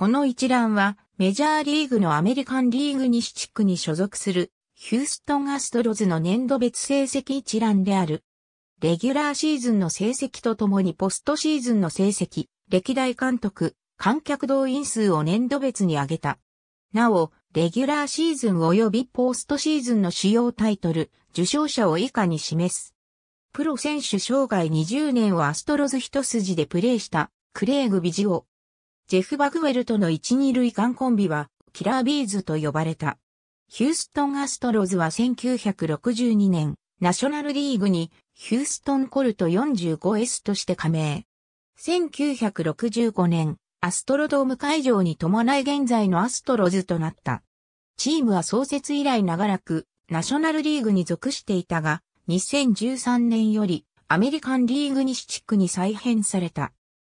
この一覧は、メジャーリーグのアメリカンリーグ西地区に所属する、ヒューストンアストロズの年度別成績一覧である。レギュラーシーズンの成績とともにポストシーズンの成績、歴代監督、観客動員数を年度別に上げた。なお、レギュラーシーズン及びポストシーズンの主要タイトル、受賞者を以下に示す。プロ選手生涯20年をアストロズ一筋でプレーした、クレイグ・ビジオ、ジェフ・バグウェルとの1、2塁間コンビは、キラービーズと呼ばれた。ヒューストン・アストロズは1962年、ナショナルリーグにヒューストン・コルト 45S として加盟。1965年、アストロドーム会場に伴い現在のアストロズとなった。チームは創設以来長らくナショナルリーグに属していたが、2013年よりアメリカンリーグ西地区に再編された。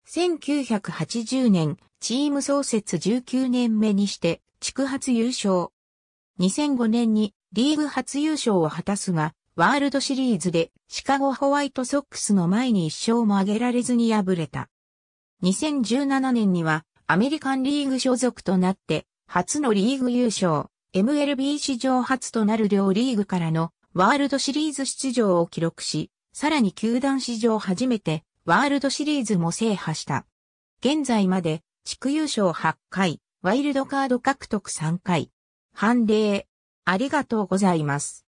1980年、チーム創設19年目にして、地区初優勝。2005年にリーグ初優勝を果たすが、ワールドシリーズでシカゴホワイトソックスの前に一勝も挙げられずに敗れた。2017年にはアメリカンリーグ所属となって初のリーグ優勝、MLB 史上初となる両リーグからのワールドシリーズ出場を記録し、さらに球団史上初めてワールドシリーズも制覇した。現在まで、地区優勝8回、ワイルドカード獲得3回。判例、ありがとうございます。